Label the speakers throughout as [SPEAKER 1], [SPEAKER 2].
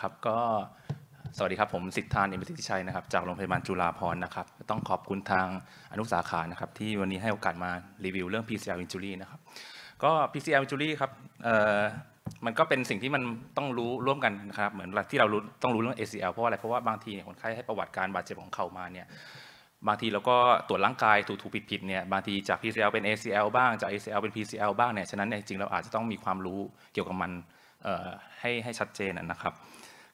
[SPEAKER 1] ครับก็สวัสดีครับ ผมสิทธานอิมสิทธิชัยนะครับจากโรงพยาบาลจุฬาภรณ์นะครับต้องขอบคุณทางอนุสาขานะครับที่วันนี้ให้โอกาสมารีวิวเรื่อง PCR injury นะครับก็ PCR injury ครับมันก็เป็นสิ่งที่มันต้องรู้ร่วมกันนะครับเหมือนที่เรารู้ต้องรู้เรื่อง ACL เพราะอะไรเพราะว่าบางทีคนไข้ให้ประวัติการบาดเจ็บของเขามาเนี่ยบางทีเราก็ตรวจร่างกาย ถูกถูกผิดผิดเนี่ยบางทีจาก PCL เป็น ACL บ้างจาก ACL เป็น PCL บ้างเนี่ยฉะนั้นเนี่ยจริงเราอาจจะต้องมีความรู้เกี่ยวกับมันให้ให้ชัดเจนนะครับ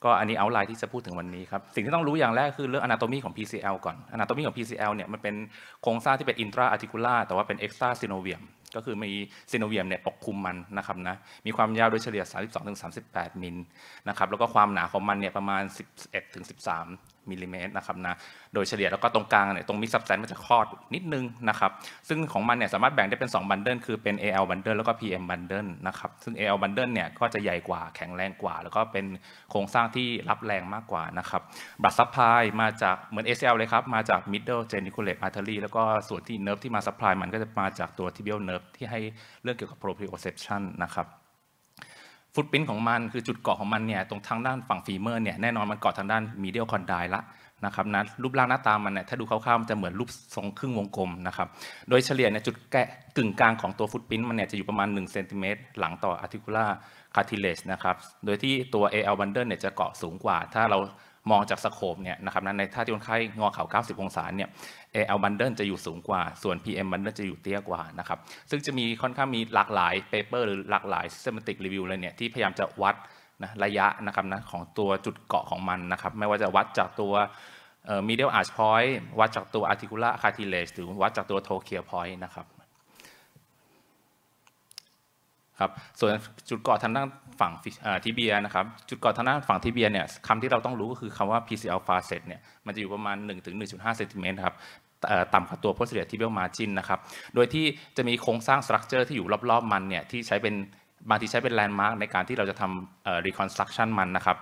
[SPEAKER 1] ก็อันนี้เอาไลน์ที่จะพูดถึงวันนี้ครับ สิ่งที่ต้องรู้อย่างแรกคือเรื่อง anatomy ของ PCL ก่อน anatomy ของ PCL เนี่ย มันเป็นโครงสร้างที่เป็น intra-articular แต่ว่าเป็น extra synovium ก็คือมีซีโนเวียมเนี่ยปกคลุมมันนะครับนะ มีความยาวโดยเฉลี่ย 32-38 มิลนะครับแล้วก็ความหนาของมันเนี่ยประมาณ 11-13มิลลิเมตรนะครับนะโดยเฉลี่ยแล้วก็ตรงกลางเนี่ยตรงมิซับแซนมันจะคลอดนิดนึงนะครับซึ่งของมันเนี่ยสามารถแบ่งได้เป็น2บันเดิลคือเป็น AL บันเดิลแล้วก็ PM บันเดิลนะครับซึ่ง AL บันเดิลเนี่ยก็จะใหญ่กว่า แข็งแรงกว่า แล้วก็เป็นโครงสร้างที่รับแรงมากกว่านะครับบัตรซัพพลายมาจากเหมือน ACL เลยครับ มาจาก middle geniculate artery แล้วก็ส่วนที่เนิร์ฟที่มาซัพพลายมันก็จะมาจากตัว t i เบลเนิร์ฟที่ให้เรื่องเกี่ยวกับ proprioception นะครับฟุตปิ้นของมัน คือจุดเกาะของมันเนี่ยตรงทางด้านฝั่งฟีเมอร์เนี่ยแน่นอนมันเกาะทางด้านมีเดียลคอนไดละนะครับนะรูปร่างหน้าตามันเนี่ยถ้าดูคร่าวๆมันจะเหมือนรูปทรงครึ่งวงกลมนะครับโดยเฉลี่ยเนี่ยจุดแกะกึ่งกลางของตัวฟุตปิ้นมันเนี่ยจะอยู่ประมาณ1เซนติเมตรหลังต่ออาร์ติคูล่าคาร์ติเลสนะครับ โดยที่ตัว AL bundle เนี่ยจะเกาะสูงกว่าถ้าเรามองจากสโคปเนี่ยนะครับนั้นในท่าที่คนไข้งอเข่า 90 องศาเนี่ย AL bundle จะอยู่สูงกว่าส่วน PM bundle จะอยู่เตี้ยกว่านะครับซึ่งจะมีค่อนข้างมีหลากหลายเปเปอร์หรือหลากหลาย systematic review เลยเนี่ยที่พยายามจะวัดนะระยะนะครับนะของตัวจุดเกาะของมันนะครับไม่ว่าจะวัดจากตัว middle arch point วัดจากตัว articular cartilage หรือวัดจากตัว t r a c h e point นะครับครับส่วนจุดเกาะทางด้านฝั่งทิเบียนะครับ จุดเกาะทางด้านฝั่งทิเบียเนี่ยคำที่เราต้องรู้ก็คือคำว่า PC alpha set เนี่ยมันจะอยู่ประมาณ1-1.5เซนติเมตรครับ ต่ำกว่าตัวโพสเดียทิเบลมา l ินนะครับ โดยที่จะมีโครงสร้างสตรัคเจอร์ที่อยู่รอบ ๆ มันเนี่ยที่ใช้เป็นบางทีใช้เป็นแลนด์มาร์กในการที่เราจะทำรีคอนสตรักชั่นมันนะครับ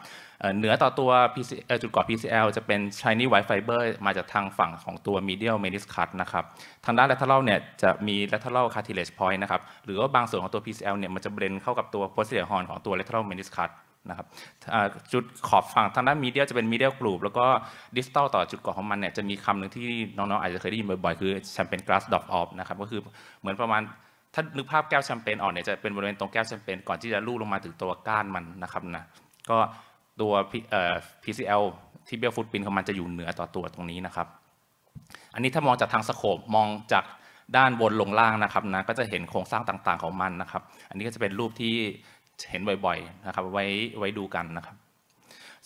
[SPEAKER 1] เหนือต่อตัว PC, จุดก่อ PCL จะเป็น shiny white fiber มาจากทางฝั่งของตัว medial meniscus นะครับ ทางด้าน lateral เนี่ยจะมี lateral cartilage point นะครับ หรือว่าบางส่วนของตัว PCL เนี่ยมันจะเบรนเข้ากับตัว posterior horn ของตัว lateral meniscus นะครับจุดขอบฝั่ง ทางด้านมีเดียจะเป็นมีเดียกรูปแล้วก็ดิสตัลต่อจุดก่อของมันเนี่ยจะมีคำหนึ่งที่น้องๆอาจจะเคยได้ยินบ่อยๆคือแชมเปญกราสดอกออฟนะครับก็คือเหมือนประมาณถ้านึกภาพแก้วแชมเปญออกเนี่ยจะเป็นบริเวณตรงแก้วแชมเปญก่อนที่จะลู่ลงมาถึงตัวก้านมันนะครับนะก็ตัว PCL ที่เบลฟูดปินของมันจะอยู่เหนือ ต่อตัวตรงนี้นะครับอันนี้ถ้ามองจากทางสโคปมองจากด้านบนลงล่างนะครับนะก็จะเห็นโครงสร้างต่างๆของมันนะครับ อันนี้ก็จะเป็นรูปที่เห็นบ่อยๆนะครับไว้ไว้ดูกันนะครับ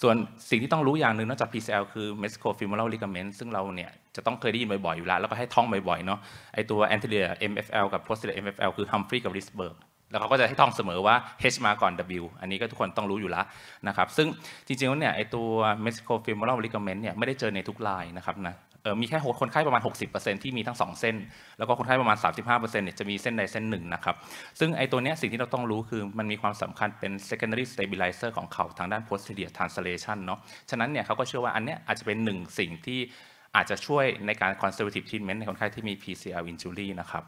[SPEAKER 1] ส่วนสิ่งที่ต้องรู้อย่างหนึ่งนอกจาก PCL คือ m e s o f i l o r a l ligament ซึ่งเราเนี่ยจะต้องเคยได้ยินบ่อยๆ อยู่แล้ว แล้วก็ให้ท่องบ่อยๆ เนาะไอตัว anterior MFL กับ posterior MFL คือ Humphrey กับ Risberg แล้วเขาก็จะให้ท่องเสมอว่า H มาก่อน W อันนี้ก็ทุกคนต้องรู้อยู่แล้วนะครับ ซึ่งจริงๆแล้วเนี่ยไอตัว m e s o f i l o r a l ligament เนี่ยไม่ได้เจอในทุกลายนะครับนะมีแค่คนไข้ประมาณ 60%ที่มีทั้ง 2 เส้น แล้วก็คนไข้ประมาณ 35%เนี่ยจะมีเส้นใดเส้นหนึ่งนะครับซึ่งไอ้ตัวเนี้ยสิ่งที่เราต้องรู้คือมันมีความสำคัญเป็น secondary stabilizer ของเขาทางด้าน posterior translation เนาะฉะนั้นเนี่ยเขาก็เชื่อว่าอันเนี้ยอาจจะเป็นหนึ่งสิ่งที่อาจจะช่วยในการ conservative treatment ในคนไข้ที่มี PCL injury นะครับ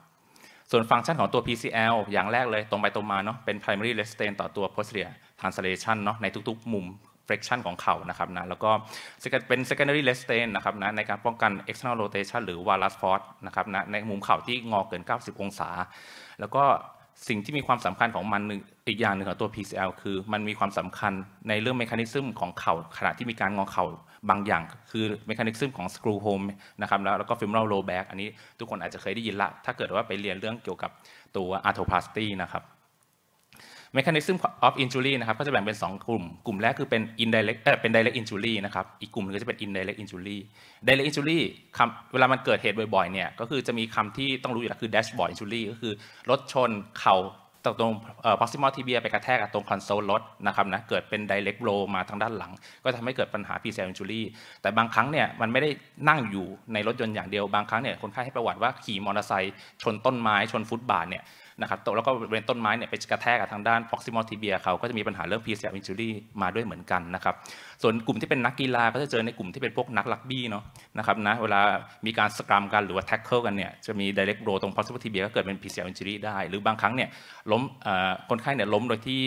[SPEAKER 1] ส่วนฟังก์ชันของตัว PCL อย่างแรกเลยตรงไปตรงมาเนาะเป็น primary r e s t r t a n t ต่อตัว posterior translation เนาะในทุกๆมุมเฟกชันของเข่านะครับนะ แล้วก็เป็น secondary l e s t a i n นะครับนะ ในการป้องกัน external rotation หรือ varus force นะครับนะ ในมุมเข่าที่งอเกิน 90 องศา แล้วก็สิ่งที่มีความสำคัญของมันอีกอย่างหนึ่งของตัว PCL คือมันมีความสำคัญในเรื่องเมคานิซึมของเข่าขณะที่มีการงอเข่าบางอย่างคือเมคานิซึมของสกรูโฮมนะครับแล้วแล้วก็ฟิม r a l low back อันนี้ทุกคนอาจจะเคยได้ยินละ ถ้าเกิดว่าไปเรียนเรื่องเกี่ยวกับตัว arthroplasty นะครับ mechanism of injury นะครับ ก็จะแบ่งเป็น 2 กลุ่ม กลุ่มแรกคือเป็น indirect เออเป็น direct injury นะครับ อีกกลุ่มนึงก็จะเป็น indirect injury direct injury คำเวลามันเกิดเหตุบ่อยๆ เนี่ย ก็คือจะมีคำที่ต้องรู้อยู่แล้วคือ dashboard injury ก็คือ รถชนเข่าตรง proximal tibia ไปกระแทกกับตรงคอนโซลรถนะครับนะ เกิดเป็น direct blow มาทางด้านหลัง ก็ทำให้เกิดปัญหา PCL injury แต่บางครั้งเนี่ย มันไม่ได้นั่งอยู่ในรถยนต์อย่างเดียว บางครั้งเนี่ย คนไข้ให้ประวัติว่าขี่มอเตอร์ไซค์ชนต้นไม้ ชนฟุตบาทเนี่ยนะครับแล้วก็บริเวณต้นไม้เนี่ยไปกระแทกกับทางด้าน proximal tibia เขาก็จะมีปัญหาเรื่อง PCL injury มาด้วยเหมือนกันนะครับ ส่วนกลุ่มที่เป็นนักกีฬาก็จะเจอในกลุ่มที่เป็นพวกนักลักบี้เนาะนะครับนะ เวลามีการสกรัมกันหรือว่า tackle กันเนี่ยจะมี direct blow ตรง proximal tibia ก็เกิดเป็น PCL injury ได้ หรือบางครั้งเนี่ยล้มคนไข้เนี่ยล้มโดยที่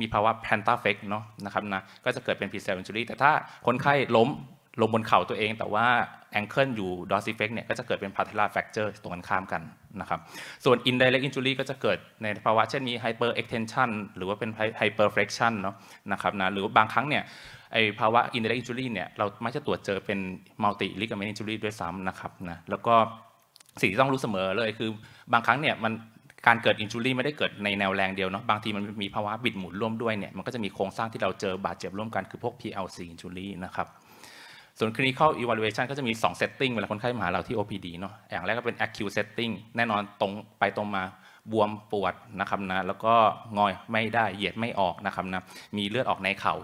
[SPEAKER 1] มีภาวะ plantar f e เนาะนะครับนะ ก็จะเกิดเป็น PCL injury แต่ถ้าคนไข้ล้มลงบนเข่าตัวเองแต่ว่าแองเกิลอยู่ดอสซิเฟกเนี่ยก็จะเกิดเป็นพาเทลาแฟกเจอร์ตรงกันข้ามกันนะครับส่วนอ i n ด i r e กอินจูรีก็จะเกิดในภาวะเช่นมีไฮเปอร์เอ็กเทนชันหรือว่าเป็นไฮเปอร์เฟกชันเนาะนะครับนะหรือบางครั้งเนี่ยไอภาวะอ i n ด i r e กอินจูรีเนี่ยเราไม่จะตรวจเจอเป็นมัลติ l ิกเม e n t i n j u r ด้วยซ้ำนะครับนะแล้วก็สิ่งที่ต้องรู้เสมอเลยคือ บางครั้งเนี่ยมันการเกิดอินจูรี่ไม่ได้เกิดในแนวแรงเดียวเนาะบางทีมันมีภาวะบิดหมุนร่วมด้วยเนี่ยมันก็จะมีโครงสร้างที่เราเจอบาดเจ็บร่วมกันคือพวก PLC ินจูรีนะครับส่วน clinical evaluation ก็จะมี 2 setting เวลาคนไข้มาหาเราที่ OPD เนาะอย่างแรกก็เป็น acute setting แน่นอนตรงไปตรงมาบวมปวดนะครับนะ แล้วก็งอยไม่ได้เหยียดไม่ออกนะครับนะ มีเลือดออกในเข่า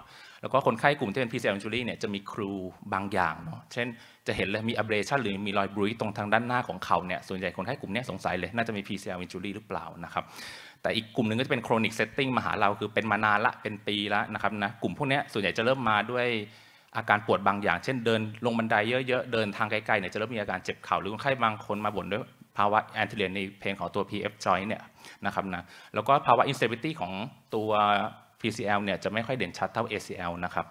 [SPEAKER 1] แล้วก็คนไข้กลุ่มที่เป็น PCL injury เนี่ยจะมีครูบางอย่างเนาะ เช่นจะเห็นเลยมี a b r a s i o n หรือมีรอยบุ๋ยตรงทางด้านหน้าของเข่าเนี่ย ส่วนใหญ่คนไข้กลุ่มนี้สงสัยเลย น่าจะมี PCL injury หรือเปล่านะครับ แต่อีกกลุ่มหนึ่งก็จะเป็น chronic setting มาหาเราคือเป็นมานานละเป็นปีละนะครับนะกลุ่มพวกนี้ส่วนใหญ่จะเริ่มมาด้วยอาการปวดบางอย่างเช่นเดินลงบันไดเยอะ ๆเดินทางไกลๆเนี่ยจะเริ่มมีอาการเจ็บเข่าหรือคนไข้บางคนมาบ่นด้วย ภาวะแอนติเลียนในเพลงของตัว PF joint เนี่ยนะครับนะแล้วก็ภาวะ instability ของตัว PCL เนี่ยจะไม่ค่อยเด่นชัดเท่า ACL นะครับ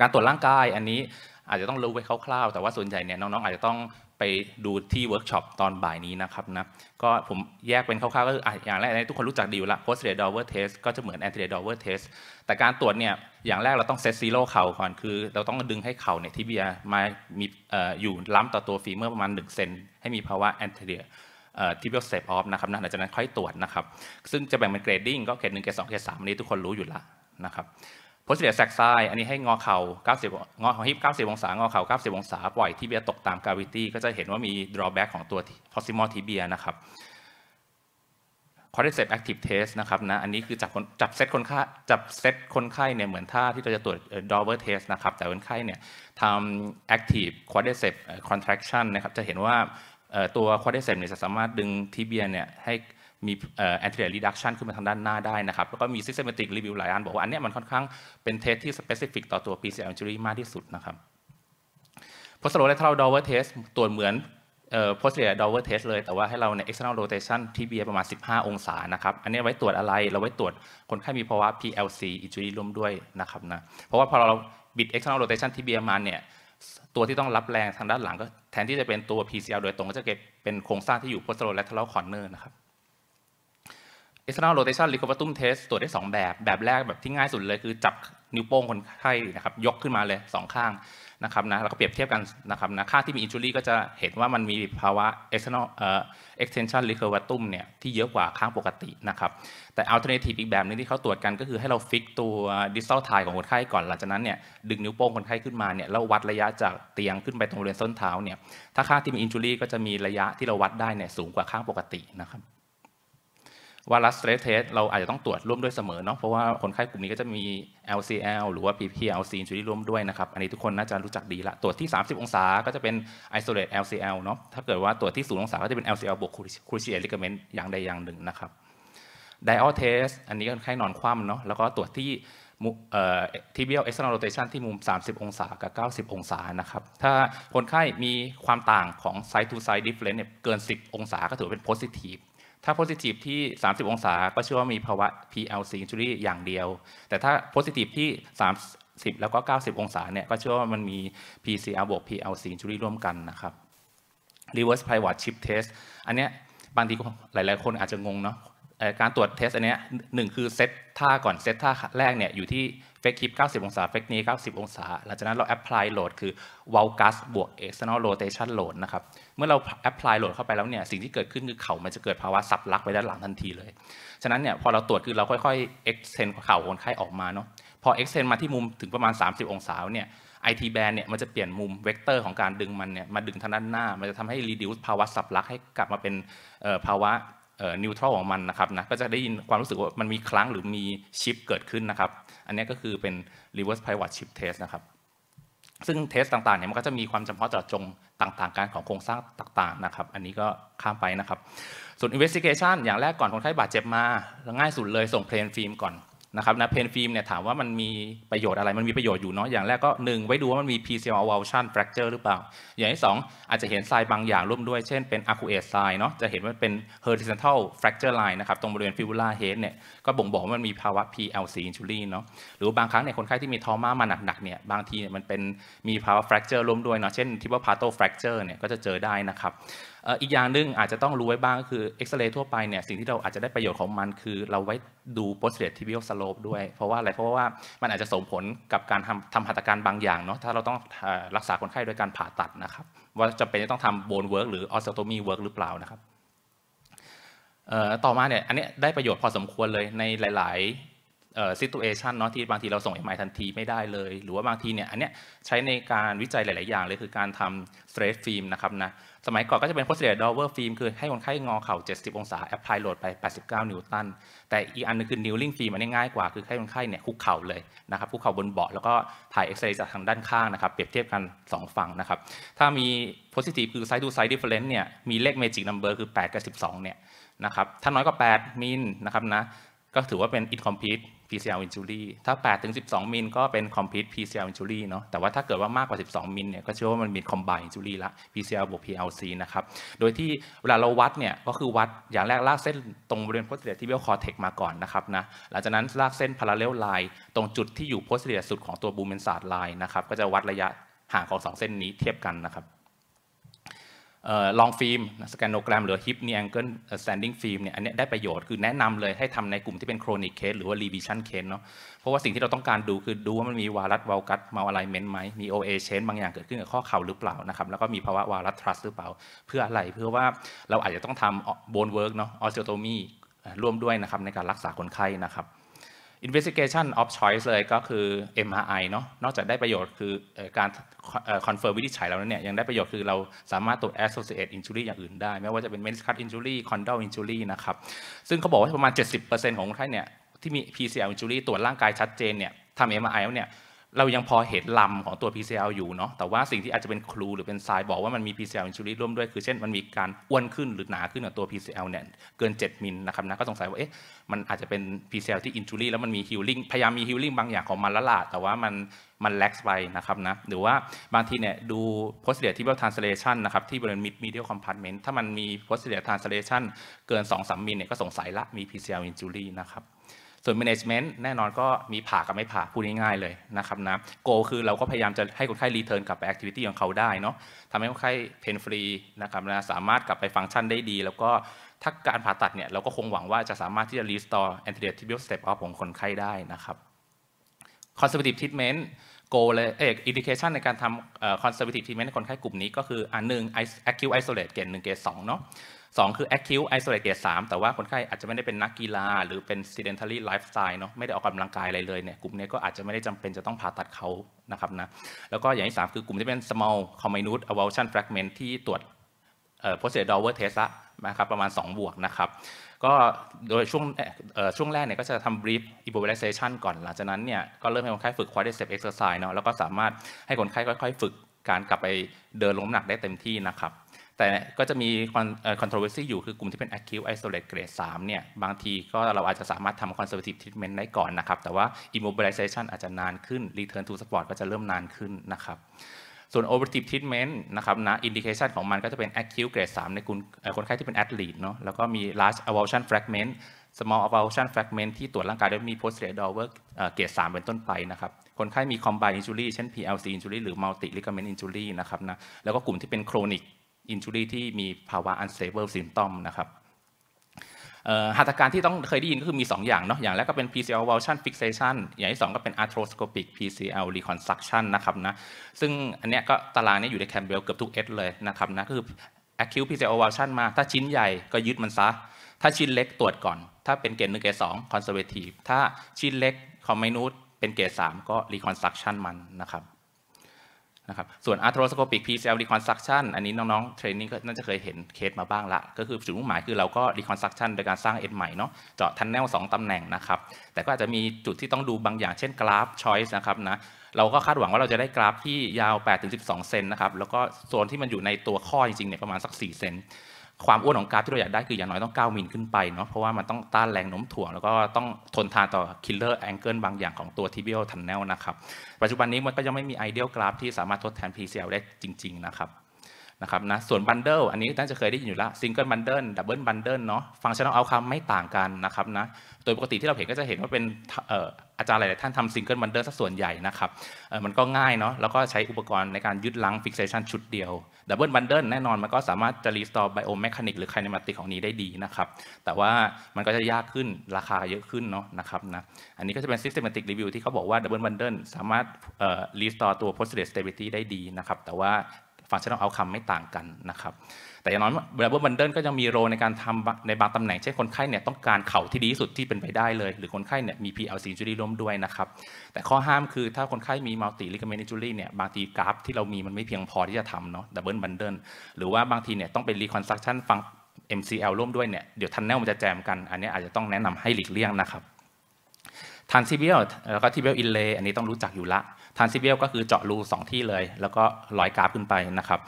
[SPEAKER 1] การตรวจร่างกายอันนี้อาจจะต้องรู้ไว้คร่าวๆ แต่ว่าส่วนใหญ่เนี่ยน้องๆ อาจจะต้องไปดูที่เวิร์กช็อปตอนบ่ายนี้นะครับนะก็ผมแยกเป็นคร่าวๆก็คืออย่างแรกทุกคนรู้จักดีอยู่ละ post r ร d o v อร test ก็จะเหมือน anti r a d o v e r test แต่การตรวจเนี่ย อย่างแรกเราต้องเซตซีโร่เข่าก่อนคือเราต้องดึงให้เข่าเนี่ยที่เบียมามีอยู่ล้ำต่อตัวฟีเมอร์ประมาณ1เซนให้มีภาวะ anterior ที่เบียเซฟออฟนะครับนะหลังจากนั้นค่อยตรวจนะครับซึ่งจะแบ่งเป็นเกรดดิ้งก็เกรดหนึ่งเกรดสองเกรดสามนี้ทุกคนรู้อยู่แลวนะครับพสเดยแซกายอันนี้ให้งอเข่า 90งอของฮิป90องศางอเข่า 90องศาปล่อยที่เบียตกตามกาวิตี้ก็จะเห็นว่ามีดรอแบ็กของตัวพอสิมอลท t เบียนะครับคอเ d r i c ปแอคทีฟเทสนะครับนะอันนี้คือจับจับเซตคนไข้จับเซตคนไข้เนี่ยเหมือนท่าที่เราจะตรวจดอเวอร์เทสนะครับ แต่คนไข้เนี่ยทำแอคทีฟคอเ d r i c ปคอนแท t ชั่นนะครับ จะเห็นว่าตัวคอเ d r i c ปเนี่ยจะสามารถดึงทิเบียเนี่ยให้มีแอนติเดรดักชันขึ้นมาทางด้านหน้าได้นะครับ แล้วก็มีซิสเตมติกรีวิวหลายอันบอกว่า อันนี้มันค่อนข้างเป็นเทสที่สเปซิฟิกต่อตัว p c l injury มากที่สุดนะครับ p o s t e r i เ r lateral d o ร e r test ตัวเหมือน posterior d เว e r test เลยแต่ว่าให้เราใน external rotation ที่เบียประมาณ 15 องศานะครับ อันนี้ไว้ตรวจอะไรเราไว้ตรวจคนไข้มีภาวะ PLC injury ร่วมด้วยนะครับนะเพราะว่าพอเราบิด external rotation ที่เบียมาเนี่ยตัวที่ต้องรับแรงทางด้านหลังก็แทนที่จะเป็นตัว PCL โดยตรงก็จะเก็บเป็นโครงสร้างที่อยู่ p o s t e r i o lateral corner นะครับ external rotation recovery test ตรวจได้ 2 แบบ แบบแรกแบบที่ง่ายสุดเลยคือจับนิ้วโป้งคนไข้นะครับยกขึ้นมาเลย 2 ข้างนะครับนะแล้วก็เปรียบเทียบกันนะครับนะข้าที่มี injury ก็จะเห็นว่ามันมีภาวะ external เอ่อ extension r e c u r v ต t ้ m เนี่ยที่เยอะกว่าข้างปกตินะครับแต่ alternative อีกแบบนึงที่เขาตรวจกันก็คือให้เราฟิกตัว distal tie ของคนไข้ก่อนหลังจากนั้นเนี่ยดึงนิ้วโป้งคนไข้ขึ้นมาเนี่ยแล้ววัดระยะจากเตียงขึ้นไปตรงบริเวณส้นเท้าเนี่ยถ้าข้าที่มี injury ก็จะมีระยะที่เราวัดได้เนี่ยสูงกว่าข้างปกตินะครับว่ารัสเตรสเทสเราอาจจะต้องตรวจร่วมด้วยเสมอเนาะเพราะว่าคนไข้กลุ่มนี้ก็จะมี LCL หรือว่า PPLC จุลิร่วมด้วยนะครับ อันนี้ทุกคนน่าจะรู้จักดีละตรวจที่ 30 องศาก็จะเป็น isolate LCL เนาะถ้าเกิดว่าตรวจที่ 0 องศาก็จะเป็น LCL บวก cruciate ligament อย่างใดอย่างหนึ่งนะครับด dial test อันนี้คนไข้นอนคว่ำเนาะแล้วก็ตรวจที่ทีเบียลเอ็กซ์โอโรเตชันที่มุม 30 องศากับ 90 องศานะครับถ้าคนไข้มีความต่างของไซต์ทูไซต์ดิฟเฟรนซ์เกิน 10 องศาก็ถือเป็นโพซิทีฟถ้า positive ที่ 30 องศา ก็เชื่อว่ามีภาวะ PLC injury อย่างเดียว แต่ถ้า positive ที่ 30 แล้วก็ 90 องศาเนี่ย ก็เชื่อว่ามันมี PCR บวก PLC injury ร่วมกันนะครับ reverse pivot chip test อันเนี้ยบางทีหลาย ๆคนอาจจะงงเนาะการตรวจเทสอันเนี้ยหนึ่งคือเซตท่าก่อนเซตท่าแรกเนี่ยอยู่ที่เฟกคลิป90 องศา เฟกนี้ 90 องศาหลังจากนั้นเราแอพพลายโหลดคือวอลกัสบวกเอ็กซ์ a นลโรเตชันโหลดนะครับ เมื่อเราแอพพลายโหลดเข้าไปแล้วเนี่ย สิ่งที่เกิดขึ้นคือเข่ามันจะเกิดภาวะสับลักไปด้านหลังทันทีเลย ฉะนั้นเนี่ยพอเราตรวจคือเราค่อยๆ เอ็กเซนเข่าคนไข้ออกมาเนาะ พอเอ็กเซนมาที่มุมถึงประมาณ 30 องศาเนี่ยไอทีแบนเนี่ยมันจะเปลี่ยนมุมเวกเตอร์ของการดึงมันเนี่ยมาดึงทางด้านหน้า มันจะทำให้ีดิวส์ภาวะสับลักให้กลับมาเป็นภาวะนิวทรัลของมันนะครับนะก็จะได้ยินความรู้สึกว่ามันมีครั้งหรือมีชิปเกิดขึ้นนะครับ อันนี้ก็คือเป็น reverse pivot chip test นะครับ ซึ่งเทสต่างๆเนี่ยมันก็จะมีความจำเพาะเจาะจงต่างๆ การของโครงสร้างต่างๆ นะครับ อันนี้ก็ข้ามไปนะครับ ส่วน investigation อย่างแรกก่อนคนไข้บาดเจ็บมาง่ายสุดเลยส่งเพลนฟิล์มก่อนนะครับนะเพนฟิล์มเนี่ยถามว่ามันมีประโยชน์อะไรมันมีประโยชน์อยู่เนาะอย่างแรกก็หนึ่งไว้ดูว่ามันมี PCL avulsion fracture หรือเปล่า อย่างที่สองอาจจะเห็นทรายบางอย่างร่วมด้วย เช่นเป็น a q u e o u s รายเนาะจะเห็นว่าเป็น horizontal fracture line นะครับ ตรงบริเวณ fibula head เนี่ยก็บ่งบอกว่ามันมีภาวะ PLC injury เนาะหรือบางครั้งเนี่ยคนไข้ที่มีทอมามาหนักๆเนี่ยบางทีมันเป็นมีภาวะ fracture ร่วมด้วยเนาะเช่น t i b i a l p a t o fracture เนี่ยก็จะเจอได้นะครับอีกอย่างหนึ่งอาจจะต้องรู้ไว้บ้างก็คือเอ็กซเรย์ทั่วไปเนี่ยสิ่งที่เราอาจจะได้ประโยชน์ของมันคือเราไว้ดูโพสเทรตทิบิโอสโลปด้วยเพราะว่าอะไรเพราะว่ามันอาจจะส่งผลกับการทำทำหัตถการบางอย่าง เนาะถ้าเราต้องรักษาคนไข้โดยการผ่าตัดนะครับ ว่าจะเป็นต้องทำโบนเวิร์กหรือออสโตมีเวิร์กหรือเปล่านะครับต่อมาเนี่ยอันนี้ได้ประโยชน์พอสมควรเลยในหลาย ๆซิทูเอชันเนาะที่บางทีเราส่งอเ MI ทันทีไม่ได้เลย หรือว่าบางทีเนี่ยอันเนี้ยใช้ในการวิจัยหลาย ๆ อย่างเลย คือการทำสเตรทฟิล์มนะครับนะสมัยก่อนก็จะเป็นโพสเดียดอเวอร์ฟิล์มคือให้คนไข้งอเข่า 70 องศา แอพพลายโหลดไป 89 นิวตัน แต่อีกอันนึงคือนิวลิงฟิล์มอันนี้ง่ายกว่า คือให้คนไข้เนี่ยคุกเข่าเลยนะครับคุกเข่าบนเบาะแล้วก็ถ่ายเอ็กซเรย์จากทางด้านข้างนะครับเปรียบเทียบกัน 2 ฝั่งนะครับถ้ามีโพสิทีฟคือไซด์ดูไซด์ดิเฟอเรนซ์เนี่ยมีเลขเมจิกนัมเบอร์คือ8กับ12เนี่ยนะครับถ้าน้อยกว่า8มินนะครับนะก็ถือว่าเป็นอินคอมพลีท PCL injury ถ้า8-12ถึงมิลก็เป็น complete PCL injury เนาะแต่ว่าถ้าเกิดว่ามากกว่า 12 มิลเนี่ย ก็เชื่อว่ามันมี combined injury ละ PCL บวก PLC นะครับ โดยที่เวลาเราวัด เนี่ย ก็คือวัด อย่างแรก ลากเส้นตรงบริเวณ posterior tibial cortex มาก่อนนะครับนะหลังจากนั้นลากเส้น parallel line ตรงจุดที่อยู่ posterior สุดของตัว Blumensaat line นะครับ ก็จะวัดระยะห่างของ 2 เส้นนี้เทียบกันนะครับลองฟิล์มสแกนโนแกรมหรือฮิปเนียงเกิลสแตนดิ้งฟิล์มเนี่ยอันนี้ได้ประโยชน์คือแนะนำเลยให้ทำในกลุ่มที่เป็นโครนิกเคสหรือว่ารีวิชันเคสเนาะเพราะว่าสิ่งที่เราต้องการดูคือดูว่ามันมีวารัสวอลกัสมาอะไรเมนไหมมีโอเชนบางอย่างเกิดขึ้นกับข้อเข่าหรือเปล่านะครับ แล้วก็มีภาวะวารัสทรัสหรือเปล่า เพื่ออะไรเพื่อว่าเราอาจจะต้องทำโบนเวิร์กเนาะออสเซโตมีร่วมด้วยนะครับในการรักษาคนไข้นะครับ Investigation of Choice เลยก็คือ MRI เนาะนอกจากได้ประโยชน์คือการคอนเฟิร์มวิธีฉัยแล้วเนี่ยยังได้ประโยชน์คือเราสามารถตรวจ Associate Injury อย่างอื่นได้ ไม่ว่าจะเป็น Meniscus Injury Condyle Injury นะครับ ซึ่งเขาบอกว่าประมาณ 70%ของคนไข้เนี่ย ที่มี PCL Injury ตรวจร่างกายชัดเจนเนี่ยทำ MRI แล้วเนี่ยเรายังพอเห็นลำของตัว PCL อยู่เนาะ แต่ว่าสิ่งที่อาจจะเป็นครูหรือเป็นทรายบอกว่ามันมี PCL อินซูลิร่วมด้วย คือเช่นมันมีการอ้วนขึ้นหรือหนาขึ้นกับตัว PCL เนี่ยเกิน 7 มิลนะครับนะก็สงสัยว่าเอ๊ะมันอาจจะเป็น PCL ที่อินชูลิแล้วมันมีฮิลลิ่งพยายามมีฮิลลิ่งบางอย่างของมันละลาะแต่ว่ามันมันแล็กไปนะครับนะหรือว่าบางทีเนี่ยดูโพสเดียที่เ b i a ท t r a เ s ล a t i นะครับที่บริเวณมิดเ e d ลคอมพาร์ตเมนต์ถ้ามันมีโพสเดียท r t r a เลชันเกิน2-3มิลเนี่ยก็สงสัยละมี PCL i นช u r ีนะครับส่วน management แน่นอนก็มีผ่ากับไม่ผ่า พูดง่ายๆเลยนะครับนะโกคือเราก็พยายามจะให้คนไข้รีเทิร์นกลับไป activity ของเขาได้เนาะทำให้คนไข้เพนฟรีนะครับนะสามารถกลับไปฟังก์ชันได้ดี แล้วก็ถ้าการผ่าตัดเนี่ยเราก็คงหวังว่าจะสามารถที่จะรีสต o ร์แอน i r e t ทิ v ิลสเต t ปอ u ของคนไข้ได้นะครับ c o n s e r v a t ตีฟท r e เม m นต์โกเลยเอกอินดิเคชันในการทำคอนเซอร์วทีฟทีเมนต์ในคนไข้กลุ่มนี้ก็คืออันหนึ่งไออคคิวไอโซเลตเกณฑ์หนึ่งเกณฑ์สองเนาะ2 คือ acute isolate grade 3แต่ว่าคนไข้อาจจะไม่ได้เป็นนักกีฬา หรือเป็น sedentary lifestyle เนาะไม่ได้ออกกำลังกายอะไรเลยเนี่ยกลุ่มนี้ก็อาจจะไม่ได้จำเป็นจะต้องผ่าตัดเขานะครับนะแล้วก็อย่างที่ 3 คือกลุ่มที่เป็น small comminute avulsion fragment ที่ตรวจ posterior d o r s a test นะครับประมาณ 2 บวกนะครับก็โดยช่วงช่วงแรกเนี่ยก็จะทำ brief immobilization ก่อนหลังจากนั้นเนี่ยก็เริ่มให้คนไข้ฝึก quadriceps exercise เนาะแล้วก็สามารถให้คนไข้ค่อยๆ ฝึกการกลับไปเดินลงน้ำหนักได้เต็มที่นะครับแต่ก็จะมี controversy อยู่ คือกลุ่มที่เป็น acute isolate grade 3เนี่ย บางทีก็เราอาจจะสามารถทำ conservative treatment ได้ก่อนนะครับ แต่ว่า immobilization อาจจะนานขึ้น return to sport ก็จะเริ่มนานขึ้นนะครับ ส่วน operative treatment นะครับ นะ indication ของมันก็จะเป็น acute grade 3 ในคนไข้ที่เป็น athlete เนาะ แล้วก็มี large avulsion fragment small avulsion fragment ที่ตรวจร่างกายด้วยมี posterior dorsal เกรด3เป็นต้นไปนะครับ คนไข้มี combined injury เช่น PLC injury หรือ multi ligament injury นะครับนะแล้วก็กลุ่มที่เป็น chronic อินชูรีที่มีภาวะ unstable symptom นะครับหัตถการที่ต้องเคยได้ยินก็คือมี 2 อย่างเนาะ อย่างแรกก็เป็น PCL avulsion fixation อย่างที่ 2 ก็เป็น arthroscopic PCL reconstruction นะครับนะ ซึ่งอันเนี้ยก็ตารางนี้อยู่ในแคมเบลเกือบทุกเอสเลยนะครับนะคือ acute PCL avulsion มา ถ้าชิ้นใหญ่ก็ยึดมันซะ ถ้าชิ้นเล็กตรวจก่อน ถ้าเป็นเกรดหนึ่งเกรดสอง conservative ถ้าชิ้นเล็กคอมไมนูตเป็นเกรดสามก็ reconstruction มันนะครับะครับส่วน arthroscopic PCL reconstruction อันนี้น้องๆเทรนนิ่งก็น่าจะเคยเห็นเคสมาบ้างละ ก็คือจุดมุ่งหมายคือเราก็ reconstruction โดยการสร้างเอ็นใหม่เนาะเจาะทันแนลสองตำแหน่งนะครับ แต่ก็อาจจะมีจุดที่ต้องดูบางอย่าง เช่นกราฟ choice นะครับนะ เราก็คาดหวังว่าเราจะได้กราฟที่ยาว 8-12 เซนนะครับ แล้วก็โซนที่มันอยู่ในตัวข้อจริงๆเนี่ยประมาณสัก 4 เซนความอ้วนของกราฟที่เราอยากได้คืออย่างน้อยต้อง 9มิลขึ้นไปเนาะเพราะว่ามันต้องต้านแรงโน้มถ่วงแล้วก็ต้องทนทานต่อคิลเลอร์แองเกิลบางอย่างของตัวทิเบิลทันเนลนะครับปัจจุบันนี้มันก็ยังไม่มีไอเดียลกราฟที่สามารถทดแทน PCL ได้จริงๆนะครับนะครับนะส่วนบันเดิลอันนี้ท่านจะเคยได้ยินอยู่แล้วซิงเกิลบันเดิลดับเบิลบันเดิลเนาะฟังชั่นอเอาคำมไม่ต่างกันนะครับนะโดยปกติที่เราเห็นก็จะเห็นว่าเป็นอาจารย์หลาย ๆ ท่านทำซิงเกิลบันเดิลสักส่วนใหญ่นะครับมันก็ง่ายเนาะแล้วก็ใช้อุปกรณ์ในการยึดลังฟิกเซชันชุดเดียวดับเบิลบันเดิลแน่นอนมันก็สามารถ จะรีสตอร์ไบโอแมคานิกหรือไคเนมาติกของนี้ได้ดีนะครับแต่ว่ามันก็จะยากขึ้นราคาเยอะขึ้นเนาะนะครับนะอันนี้ก็จะเป็นซิสเตมติกรีวิวที่เขาบอกว่าดับเบิลบันเดิลสามารถรีสตอร์ตัว postgres s t บิลิตี้ได้ดีนะครับแต่ว่าฟังชั่นองเอาคำไม่ต่างกันนะครับ แต่อย่างน้อยเวลาเบอร์บันเดิลก็ยังมีโรในการทำในบางตำแหน่งเช่นคนไข้เนี่ยต้องการเข่าที่ดีที่สุดที่เป็นไปได้เลย หรือคนไข้เนี่ยมี PLC injury ร่วมด้วยนะครับ แต่ข้อห้ามคือถ้าคนไข้มี multi ligament injury เนี่ยบางทีกราฟที่เรามี มันไม่เพียงพอที่จะทำเนาะดับเบิลบันเดิลหรือว่าบางทีเนี่ยต้องเป็น reconstruction ฟัง MCL ร่วมด้วยเนี่ยเดี๋ยวทันแนลมันจะแจมกันอันนี้อาจจะต้องแนะนำให้หลีกเลี่ยงนะครับทันซิเบลแล้วก็ทิเบลอินเลอันนี้ต้องรู้จักอยู่ละทันซิเีลก็คือเจาะรู 2 ที่เลย แล้วก็ลอยกราฟขึ้นไปนะครับ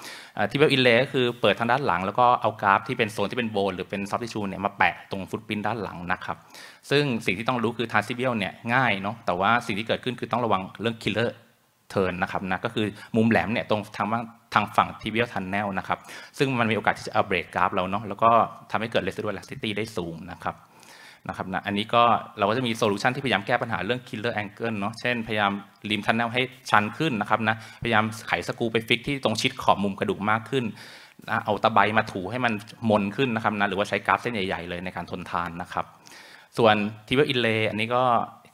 [SPEAKER 1] ที่เบลอินเลก็คือเปิดทางด้านหลัง แล้วก็เอากราฟที่เป็นโซนที่เป็นโบนหรือเป็นซับทิชูเนี่ยมาแปะตรงฟุตปิ้นด้านหลังนะครับซึ่งสิ่งที่ต้องรู้คือทันซิเีลเนี่ยง่ายเนาะแต่ว่าสิ่งที่เกิดขึ้นคือต้องระวังเรื่องคิลเลอร์เทิร์นนะครับนะก็คือมุมแหลมเนี่ยตรงทางว่าทางฝั่งทีเบียลทันแนลนะครับซึ่งมันมีโอกาสที่จะเอาเบรกกราฟเราเนาะแล้วก็ทำให้เกิดเรส i d ด a l ล l สติตี้ได้สูงนะครับนะครับนะอันนี้ก็เราก็จะมีโซลูชันที่พยายามแก้ปัญหาเรื่อง killer angle เนาะเช่นพยายามริม ทันแนลให้ชันขึ้นนะครับนะพยายามไขสกูไปฟิกที่ตรงชิดขอบมุมกระดูกมากขึ้นนะเอาตะไบมาถูให้มันมนขึ้นนะครับนะหรือว่าใช้กราฟเส้นใหญ่ๆ เลยในการทนทานนะครับส่วนทีเวลอินเลอันนี้ก็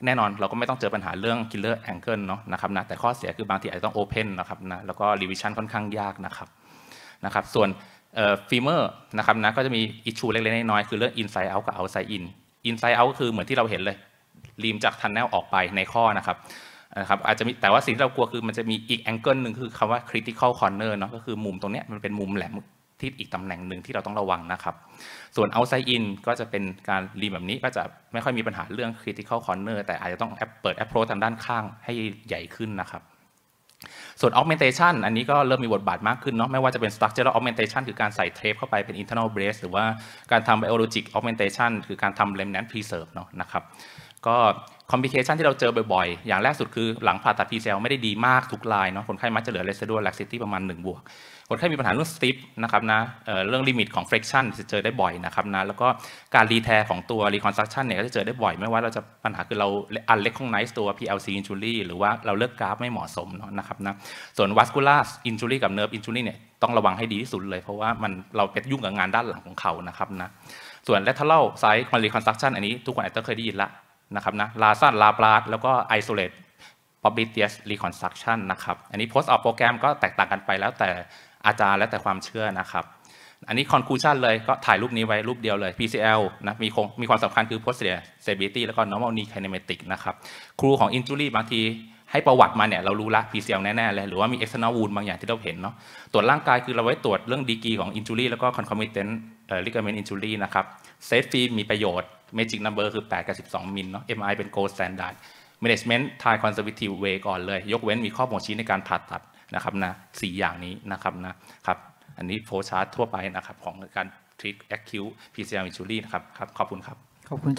[SPEAKER 1] แน่นอนเราก็ไม่ต้องเจอปัญหาเรื่อง killer angle เนาะนะครับนะแต่ข้อเสียคือบางทีอาจจะต้อง open นะครับนะแล้วก็ revision ค่อนข้างยากนะครับนะครับส่วนฟีเมอร์นะครับนะก็จะมีอิชูเล็กๆน้อยๆคือเรื่อง inside out กับ outside in อินไซต์เอาก็คือเหมือนที่เราเห็นเลยรีมจากทันแนลออกไปในข้อนะครับนะครับ อาจจะมีแต่ว่าสิ่งที่เรากลัวคือมันจะมีอีกแองเกิลหนึ่งคือคำว่า critical corner เนาะก็คือมุมตรงนี้มันเป็นมุมแหลมที่อีกตำแหน่งหนึ่งที่เราต้องระวังนะครับ ส่วน outside in ก็จะเป็นการรีมแบบนี้ ก็จะไม่ค่อยมีปัญหาเรื่อง critical corner แต่อาจจะต้องเปิด approach ทางด้านข้างให้ใหญ่ขึ้นนะครับส่วน augmentation อันนี้ก็เริ่มมีบทบาทมากขึ้นเนาะไม่ว่าจะเป็น structural augmentation คือการใส่เทปเข้าไปเป็น internal brace หรือว่าการทำ biologic augmentation คือการทำ remnant preserve เนาะนะครับก็คอมพิเคชันที่เราเจอบ่อยๆ อย่างแรกสุดคือหลังผ่าตัดพีเซลไม่ได้ดีมากทุกรายเนาะ คนไข้มักจะเหลือเรสเดอร์แลกซิตี้ประมาณ 1 บวก คนไข้มีปัญหาเรื่องสติปนะครับนะเเรื่องลิมิตของเฟรกชันจะเจอได้บ่อยนะครับนะ แล้วก็การรีแทร์ของตัวรีคอนสตรักชันเนี่ยก็จะเจอได้บ่อยไม่ว่าเราจะปัญหาคือเราอันเล็กของไนซ์ตัว PLC น n ูรี่หรือว่าเราเลือกกราฟไม่เหมาะสมเนาะนะครับนะ ส่วนว v a s c u l อิน n ูรี่กับเนิร์ฟอิน n ูรี่เนี่ยต้องระวังให้ดีที่สุดเลย เพราะว่ามันเราไปยุ่งกับงานด้านหลังของเขานะครับนะส่วน l a t e r ไซส์ d e r e c o n s t r u c t i o นอันนี้ทุกคนอาจจะเคยได้ยินละนะครับนะลาซันลาบลาส แล้วก็ isolate p อบิ e t h e u s reconstruction นะครับอันนี้ post of โปรแกรมก็แตกต่างกันไปแล้วแต่อาจารย์และแต่ความเชื่อนะครับ อันนี้ conclusion เลยก็ถ่ายรูปนี้ไว้รูปเดียวเลย PCL นะมีคงมีความสำคัญคือ post stability แล้วก็ normal knee kinematic นะครับครูของ injury บางทีให้ประวัติมาเนี่ย เรารู้ละ PCL แน่ๆเลยหรือว่ามี external wound บางอย่างที่เราเห็นเนาะตรวจร่างกายคือเราไว้ตรวจเรื่องดีกีของ injury แล้วก็ concomitant เออ ligament injury นะครับ safe f r e มีประโยชน์เมจิกนัมเบอร์คือ 8 กับ 12มิลเนาะ MI เป็นโกล d s t a n d ์ r ด m เ n จเมนต์ทายคอนเซอร์วิทีฟเวก่อนเลย ยกเว้นมีข้อบ่งชี้ในการผ่าตัดนะครับนะสอย่างนี้นะครับนะครับอันนี้โฟชาร์ททั่วไปนะครับ ของการทรแอคคิวพีซีอาร์มิชู r ีนะครับ ครับ ขอบคุณครับ ขอบคุณจ้า